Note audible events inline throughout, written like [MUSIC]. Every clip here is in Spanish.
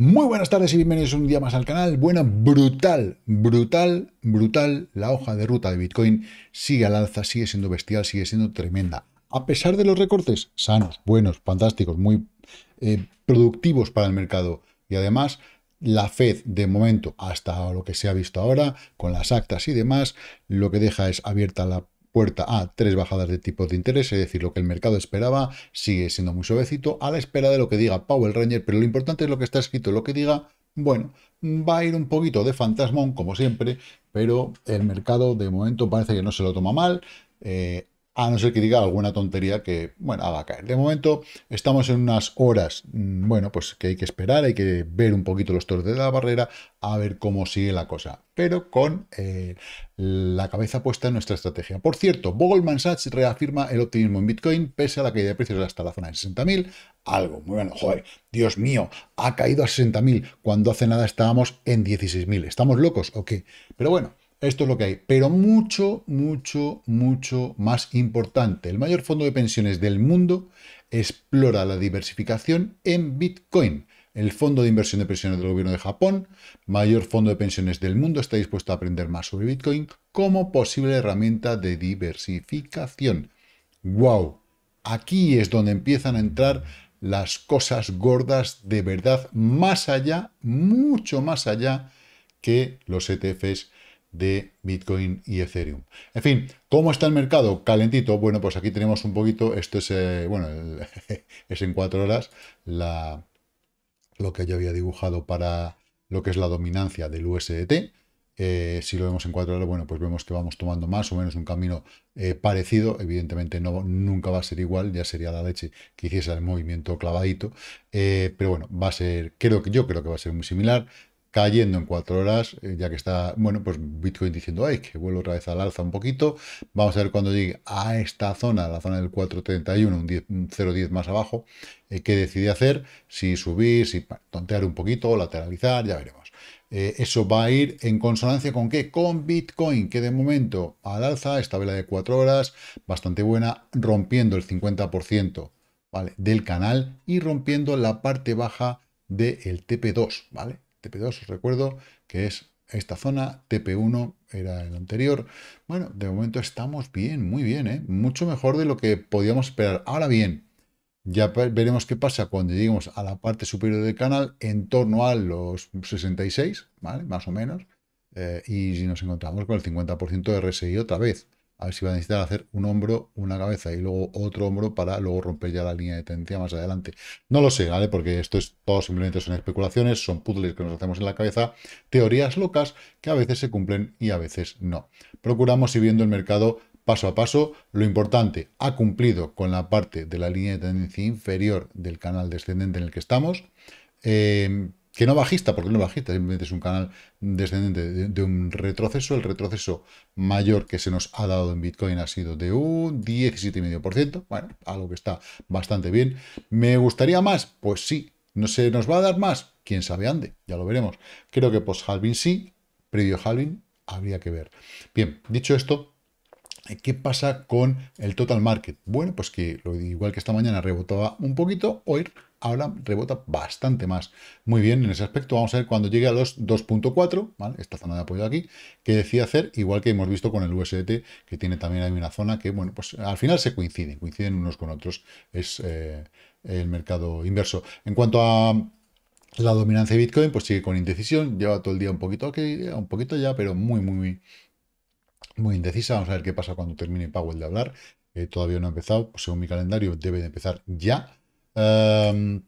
Muy buenas tardes y bienvenidos un día más al canal. Buena, brutal, brutal, brutal. La hoja de ruta de Bitcoin sigue al alza, sigue siendo bestial, sigue siendo tremenda. A pesar de los recortes sanos, buenos, fantásticos, muy eh, productivos para el mercado. Y además, la Fed, de momento, hasta lo que se ha visto ahora, con las actas y demás, lo que deja es abierta la puerta a tres bajadas de tipos de interés, es decir, lo que el mercado esperaba sigue siendo muy suavecito, a la espera de lo que diga Powell Ranger, pero lo importante es lo que está escrito, lo que diga, bueno, va a ir un poquito de fantasmón, como siempre, pero el mercado de momento parece que no se lo toma mal. Eh, a no ser que diga alguna tontería que, bueno, haga caer. De momento estamos en unas horas, mm, bueno, pues que hay que esperar, hay que ver un poquito los toros de la barrera, a ver cómo sigue la cosa, pero con eh, la cabeza puesta en nuestra estrategia. Por cierto, Goldman Sachs reafirma el optimismo en Bitcoin pese a la caída de precios hasta la zona de 60.000, algo, muy bueno, joder, Dios mío, ha caído a 60.000, cuando hace nada estábamos en 16.000, ¿estamos locos o qué? Pero bueno, esto es lo que hay. Pero mucho, mucho, mucho más importante. El mayor fondo de pensiones del mundo explora la diversificación en Bitcoin. El Fondo de Inversión de Pensiones del Gobierno de Japón, mayor fondo de pensiones del mundo, está dispuesto a aprender más sobre Bitcoin como posible herramienta de diversificación. ¡Wow! Aquí es donde empiezan a entrar las cosas gordas de verdad, más allá, mucho más allá que los ETFs de Bitcoin y Ethereum. En fin, ¿cómo está el mercado? Calentito. Bueno, pues aquí tenemos un poquito, esto es, eh, bueno, [LAUGHS] es en cuatro horas, la, lo que yo había dibujado para lo que es la dominancia del USDT. Eh, si lo vemos en cuatro horas, bueno, pues vemos que vamos tomando más o menos un camino eh, parecido. Evidentemente no, nunca va a ser igual, ya sería la leche que hiciese el movimiento clavadito. pero bueno, va a ser, creo que yo creo que va a ser muy similar cayendo en cuatro horas, eh, ya que está, bueno, pues Bitcoin diciendo, ay, que vuelvo otra vez al alza un poquito. Vamos a ver cuando llegue a esta zona, la zona del 431, un, 0,10 más abajo, que eh, qué decide hacer, si subir, si tontear un poquito, lateralizar, ya veremos. Eh, eso va a ir en consonancia con qué? Con Bitcoin, que de momento al alza, esta vela de cuatro horas, bastante buena, rompiendo el 50% ¿vale? del canal y rompiendo la parte baja del TP2, ¿vale? TP2, os recuerdo que es esta zona, TP1 era el anterior. Bueno, de momento estamos bien, muy bien, ¿eh? mucho mejor de lo que podíamos esperar. Ahora bien, ya veremos qué pasa cuando lleguemos a la parte superior del canal, en torno a los 66, ¿vale? más o menos, eh, y si nos encontramos con el 50% de RSI otra vez a ver si va a necesitar hacer un hombro, una cabeza y luego otro hombro para luego romper ya la línea de tendencia más adelante. No lo sé, ¿vale? Porque esto es todo simplemente son especulaciones, son puzzles que nos hacemos en la cabeza, teorías locas que a veces se cumplen y a veces no. Procuramos ir viendo el mercado paso a paso. Lo importante, ha cumplido con la parte de la línea de tendencia inferior del canal descendente en el que estamos. Eh, que no bajista, porque no bajista, simplemente es un canal descendente de, un retroceso. El retroceso mayor que se nos ha dado en Bitcoin ha sido de un 17,5%. Bueno, algo que está bastante bien. ¿Me gustaría más? Pues sí. ¿No se nos va a dar más? Quién sabe ande, ya lo veremos. Creo que post-halving sí, previo halving habría que ver. Bien, dicho esto, ¿Qué pasa con el total market? Bueno, pues que igual que esta mañana rebotaba un poquito, hoy ahora rebota bastante más. Muy bien, en ese aspecto vamos a ver cuando llegue a los 2.4, esta zona de apoyo aquí, que decía hacer, igual que hemos visto con el USDT, que tiene también ahí una zona que, bueno, pues al final se coinciden, coinciden unos con otros, es eh, el mercado inverso. En cuanto a la dominancia de Bitcoin, pues sigue con indecisión, lleva todo el día un poquito aquí, un poquito ya, pero muy, muy, muy indecisa. Vamos a ver qué pasa cuando termine Powell de hablar. Eh, todavía no ha empezado, pues según mi calendario debe de empezar ya. Em,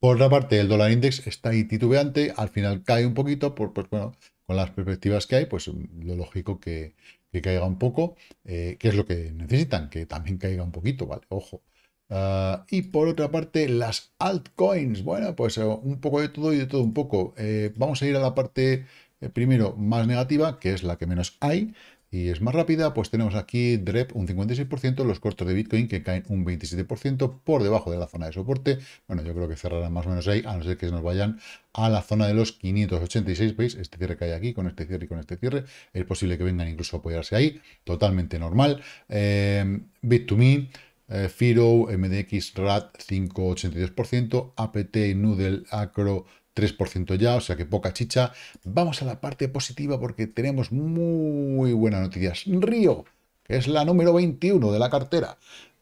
por otra parte, el dólar index está ahí titubeante, al final cae un poquito, pues bueno, con las perspectivas que hay, pues mm, lo lógico que, caiga un poco, eh, que es lo que necesitan, que también caiga un poquito, ¿vale? Ojo. Ah, y por otra parte, las altcoins, bueno, pues eh, un poco de todo y de todo un poco. Eh, vamos a ir a la parte, primero, más negativa, que es la que menos hay, y es más rápida, pues tenemos aquí DREP un 56%, los cortos de Bitcoin que caen un 27% por debajo de la zona de soporte. Bueno, yo creo que cerrarán más o menos ahí, a no ser que nos vayan a la zona de los 586, veis, este cierre que hay aquí, con este cierre y con este cierre, es posible que vengan incluso a apoyarse ahí, totalmente normal. Eh, Bit2Me, eh, Firo, MDX, RAT, 5,82%, APT, Noodle, Acro, 3% ya, o sea que poca chicha. Vamos a la parte positiva porque tenemos muy buenas noticias. Río, que es la número 21 de la cartera,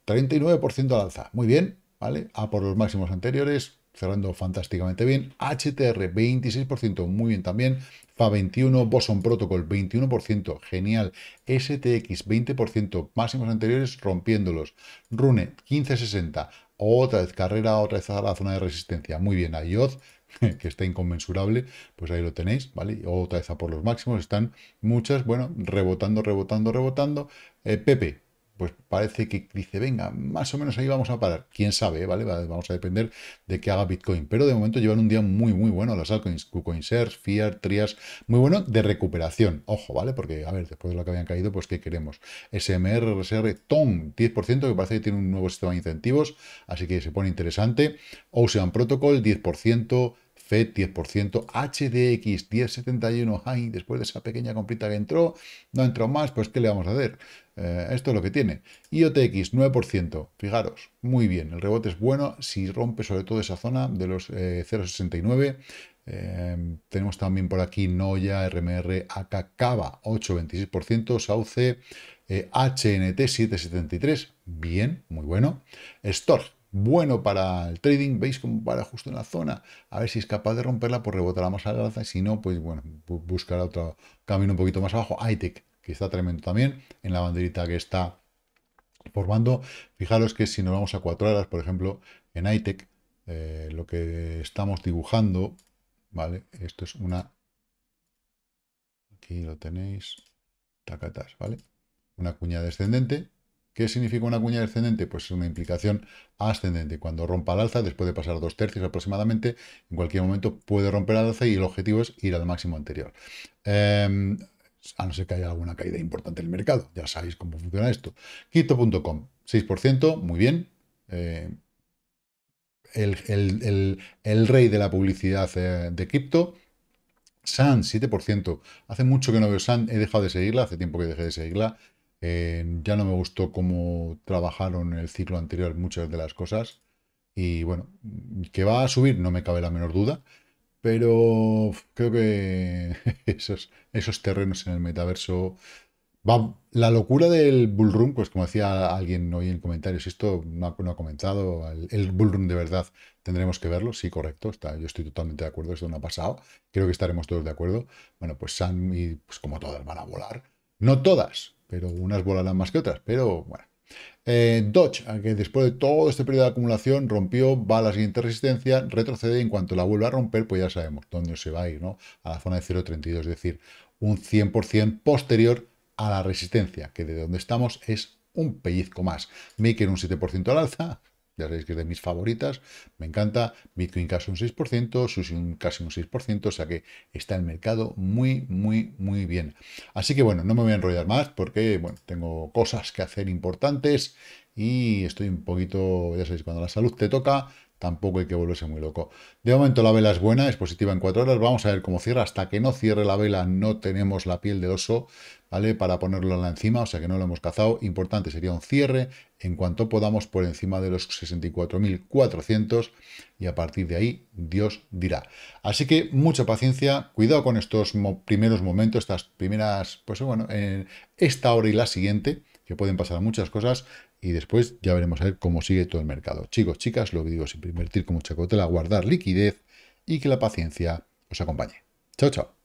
39% al alza. Muy bien, ¿vale? A por los máximos anteriores, cerrando fantásticamente bien. HTR, 26%, muy bien también. FA21, Boson Protocol, 21%, genial. STX, 20%, máximos anteriores rompiéndolos. Rune, 15,60. Otra vez carrera, otra vez a la zona de resistencia. Muy bien, AYOZ. [LAUGHS] que está inconmensurable, pues ahí lo tenéis, ¿vale? Otra vez a por los máximos, están muchas, bueno, rebotando, rebotando, rebotando. Eh, Pepe, pues parece que dice, venga, más o menos ahí vamos a parar. Quién sabe, ¿vale? Vamos a depender de qué haga Bitcoin. Pero de momento llevan un día muy, muy bueno las altcoins, shares Fiat, Trias, muy bueno de recuperación. Ojo, ¿vale? Porque, a ver, después de lo que habían caído, pues, ¿qué queremos? SMR, Reserve, TON, 10%, que parece que tiene un nuevo sistema de incentivos, así que se pone interesante. Ocean Protocol, 10%. FED 10%, HDX 10,71, ay, después de esa pequeña comprita que entró, no entró más, pues ¿qué le vamos a hacer? Eh, esto es lo que tiene. IOTX 9%, fijaros, muy bien, el rebote es bueno si rompe sobre todo esa zona de los 0,69. Eh, em, tenemos también por aquí Noya, RMR, AKKABA 8,26%, Sauce, HNT eh, 7,73, bien, muy bueno. store bueno para el trading, veis como para justo en la zona, a ver si es capaz de romperla, por pues rebotará más al alza, y si no, pues bueno, buscará otro camino un poquito más abajo, ITEC, que está tremendo también, en la banderita que está formando, fijaros que si nos vamos a cuatro horas, por ejemplo, en ITEC, eh, lo que estamos dibujando, ¿vale? Esto es una... Aquí lo tenéis, tacatas, ¿vale? Una cuña descendente, ¿Qué significa una cuña descendente? Pues es una implicación ascendente. Cuando rompa el alza, después de pasar dos tercios aproximadamente, en cualquier momento puede romper el alza y el objetivo es ir al máximo anterior. Em, a no ser que haya alguna caída importante en el mercado. Ya sabéis cómo funciona esto. Quito.com, 6%, muy bien. Eh, el, rey de la publicidad eh, de cripto. SAN, 7%. Hace mucho que no veo SAN, he dejado de seguirla, hace tiempo que dejé de seguirla ya no me gustó cómo trabajaron el ciclo anterior muchas de las cosas. Y bueno, que va a subir, no me cabe la menor duda. Pero creo que [LAUGHS] esos, esos terrenos en el metaverso. Va, la locura del bullrun, pues como decía alguien hoy en comentarios, esto no ha, no ha comenzado, el, el, bullroom de verdad tendremos que verlo, sí, correcto, está, yo estoy totalmente de acuerdo, esto no ha pasado, creo que estaremos todos de acuerdo. Bueno, pues Sam y pues como todas van a volar, no todas, pero unas volarán más que otras, pero bueno. Eh, Dodge, que después de todo este periodo de acumulación rompió, va a la siguiente resistencia, retrocede y en cuanto la vuelva a romper, pues ya sabemos dónde se va a ir, ¿no? A la zona de 0.32, es decir, un 100% posterior a la resistencia, que de donde estamos es un pellizco más. Maker un 7% al alza, ya sabéis que es de mis favoritas, me encanta. Bitcoin casi un 6%, Sushi casi un 6%, o sea que está el mercado muy, muy, muy bien. Así que bueno, no me voy a enrollar más porque bueno, tengo cosas que hacer importantes y estoy un poquito, ya sabéis, cuando la salud te toca, tampoco hay que volverse muy loco. De momento la vela es buena, es positiva en 4 horas, vamos a ver cómo cierra, hasta que no cierre la vela no tenemos la piel de oso, ¿vale? Para ponerlo en la encima, o sea que no lo hemos cazado, importante sería un cierre en cuanto podamos por encima de los 64.400 y a partir de ahí Dios dirá. Así que mucha paciencia, cuidado con estos primeros momentos, estas primeras, pues bueno, en esta hora y la siguiente, que pueden pasar muchas cosas, y después ya veremos a ver cómo sigue todo el mercado. Chicos, chicas, lo que digo es invertir con mucha cautela, guardar liquidez y que la paciencia os acompañe. Chao, chao.